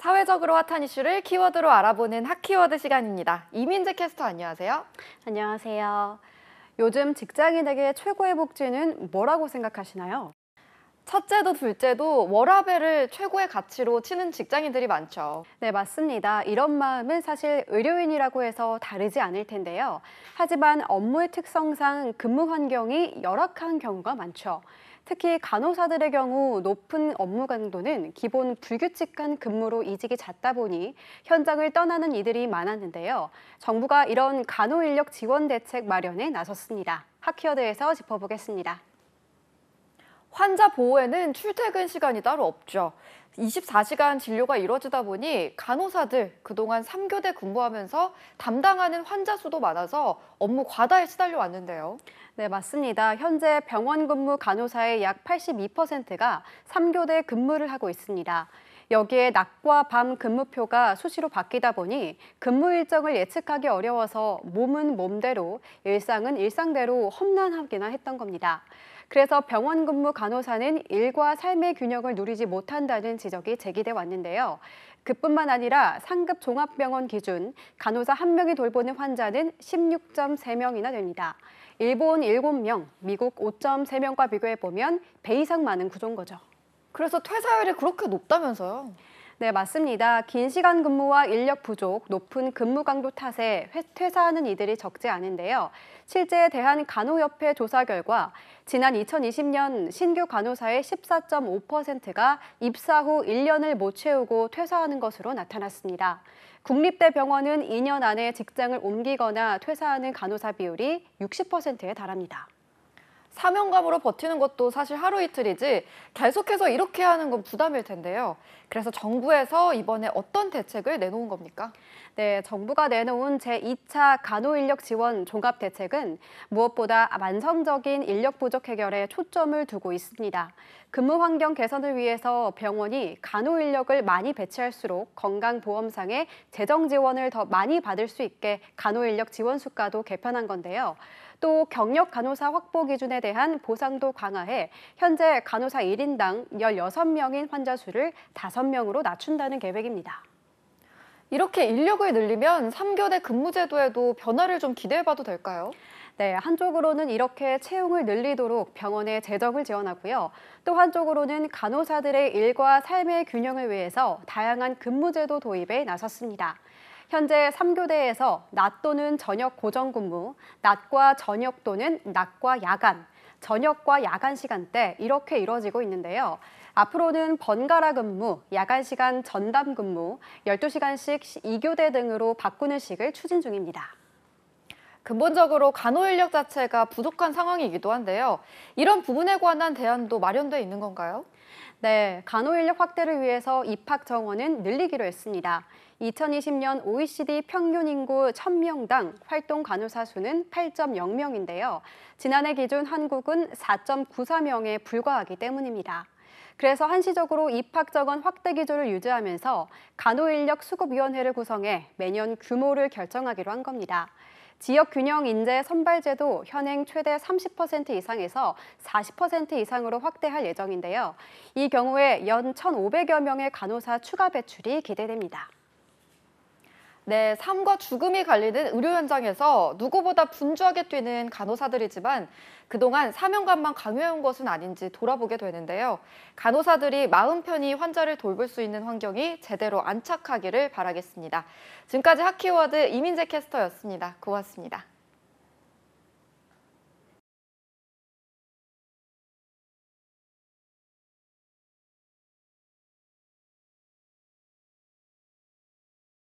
사회적으로 핫한 이슈를 키워드로 알아보는 핫키워드 시간입니다. 이민재 캐스터 안녕하세요. 안녕하세요. 요즘 직장인에게 최고의 복지는 뭐라고 생각하시나요? 첫째도 둘째도 워라밸을 최고의 가치로 치는 직장인들이 많죠. 네, 맞습니다. 이런 마음은 사실 의료인이라고 해서 다르지 않을 텐데요. 하지만 업무의 특성상 근무 환경이 열악한 경우가 많죠. 특히 간호사들의 경우 높은 업무 강도는 기본 불규칙한 근무로 이직이 잦다 보니 현장을 떠나는 이들이 많았는데요. 정부가 이런 간호 인력 지원 대책 마련에 나섰습니다. 하키어드에서 짚어보겠습니다. 환자 보호에는 출퇴근 시간이 따로 없죠. 24시간 진료가 이루어지다 보니 간호사들 그동안 3교대 근무하면서 담당하는 환자 수도 많아서 업무 과다에 시달려 왔는데요. 네, 맞습니다. 현재 병원 근무 간호사의 약 82%가 3교대 근무를 하고 있습니다. 여기에 낮과 밤 근무표가 수시로 바뀌다 보니 근무 일정을 예측하기 어려워서 몸은 몸대로, 일상은 일상대로 험난하기나 했던 겁니다. 그래서 병원 근무 간호사는 일과 삶의 균형을 누리지 못한다는 지적이 제기돼 왔는데요. 그뿐만 아니라 상급 종합병원 기준 간호사 한명이 돌보는 환자는 16.3명이나 됩니다. 일본 7명, 미국 5.3명과 비교해보면 배 이상 많은 구조인 거죠. 그래서 퇴사율이 그렇게 높다면서요? 네, 맞습니다. 긴 시간 근무와 인력 부족, 높은 근무 강도 탓에 퇴사하는 이들이 적지 않은데요. 실제 대한간호협회 조사 결과 지난 2020년 신규 간호사의 14.5%가 입사 후 1년을 못 채우고 퇴사하는 것으로 나타났습니다. 국립대 병원은 2년 안에 직장을 옮기거나 퇴사하는 간호사 비율이 60%에 달합니다. 사명감으로 버티는 것도 사실 하루 이틀이지 계속해서 이렇게 하는 건 부담일 텐데요. 그래서 정부에서 이번에 어떤 대책을 내놓은 겁니까? 네, 정부가 내놓은 제2차 간호인력 지원 종합 대책은 무엇보다 만성적인 인력 부족 해결에 초점을 두고 있습니다. 근무 환경 개선을 위해서 병원이 간호 인력을 많이 배치할수록 건강보험상의 재정 지원을 더 많이 받을 수 있게 간호 인력 지원 수가도 개편한 건데요. 또 경력 간호사 확보 기준에 대한 보상도 강화해 현재 간호사 1인당 16명인 환자 수를 5명으로 낮춘다는 계획입니다. 이렇게 인력을 늘리면 3교대 근무 제도에도 변화를 좀 기대해봐도 될까요? 네, 한쪽으로는 이렇게 채용을 늘리도록 병원에 재정을 지원하고요. 또 한쪽으로는 간호사들의 일과 삶의 균형을 위해서 다양한 근무 제도 도입에 나섰습니다. 현재 3교대에서 낮 또는 저녁 고정근무, 낮과 저녁 또는 낮과 야간, 저녁과 야간 시간대 이렇게 이루어지고 있는데요. 앞으로는 번갈아 근무, 야간 시간 전담 근무, 12시간씩 2교대 등으로 바꾸는 식을 추진 중입니다. 근본적으로 간호 인력 자체가 부족한 상황이기도 한데요. 이런 부분에 관한 대안도 마련돼 있는 건가요? 네, 간호 인력 확대를 위해서 입학 정원은 늘리기로 했습니다. 2020년 OECD 평균 인구 1000명당 활동 간호사 수는 8.0명인데요. 지난해 기준 한국은 4.94명에 불과하기 때문입니다. 그래서 한시적으로 입학 정원 확대 기조를 유지하면서 간호인력 수급위원회를 구성해 매년 규모를 결정하기로 한 겁니다. 지역균형 인재 선발제도 현행 최대 30% 이상에서 40% 이상으로 확대할 예정인데요. 이 경우에 연 1,500여 명의 간호사 추가 배출이 기대됩니다. 네, 삶과 죽음이 갈리는 의료 현장에서 누구보다 분주하게 뛰는 간호사들이지만 그동안 사명감만 강요해온 것은 아닌지 돌아보게 되는데요. 간호사들이 마음 편히 환자를 돌볼 수 있는 환경이 제대로 안착하기를 바라겠습니다. 지금까지 하키워드 이민재 캐스터였습니다. 고맙습니다.